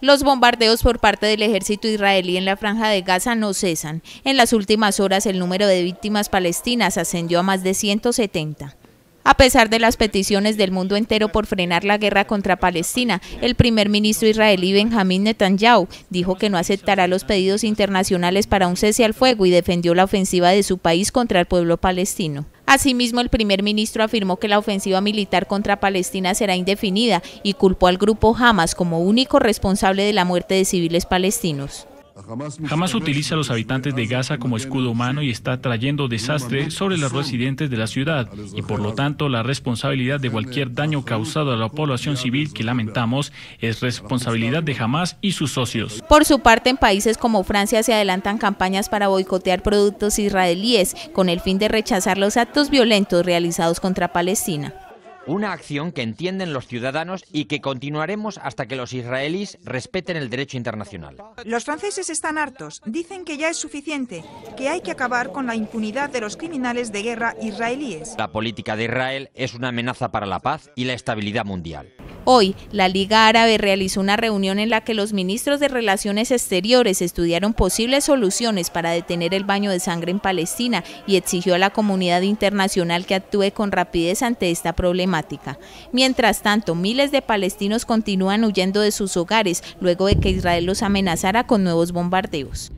Los bombardeos por parte del ejército israelí en la franja de Gaza no cesan. En las últimas horas el número de víctimas palestinas ascendió a más de 170. A pesar de las peticiones del mundo entero por frenar la guerra contra Palestina, el primer ministro israelí Benjamín Netanyahu dijo que no aceptará los pedidos internacionales para un cese al fuego y defendió la ofensiva de su país contra el pueblo palestino. Asimismo, el primer ministro afirmó que la ofensiva militar contra Palestina será indefinida y culpó al grupo Hamas como único responsable de la muerte de civiles palestinos. Jamás utiliza a los habitantes de Gaza como escudo humano y está trayendo desastre sobre los residentes de la ciudad y por lo tanto la responsabilidad de cualquier daño causado a la población civil que lamentamos es responsabilidad de Hamas y sus socios. Por su parte, en países como Francia se adelantan campañas para boicotear productos israelíes con el fin de rechazar los actos violentos realizados contra Palestina. Una acción que entienden los ciudadanos y que continuaremos hasta que los israelíes respeten el derecho internacional. Los franceses están hartos. Dicen que ya es suficiente, que hay que acabar con la impunidad de los criminales de guerra israelíes. La política de Israel es una amenaza para la paz y la estabilidad mundial. Hoy, la Liga Árabe realizó una reunión en la que los ministros de Relaciones Exteriores estudiaron posibles soluciones para detener el baño de sangre en Palestina y exigió a la comunidad internacional que actúe con rapidez ante esta problemática. Mientras tanto, miles de palestinos continúan huyendo de sus hogares luego de que Israel los amenazara con nuevos bombardeos.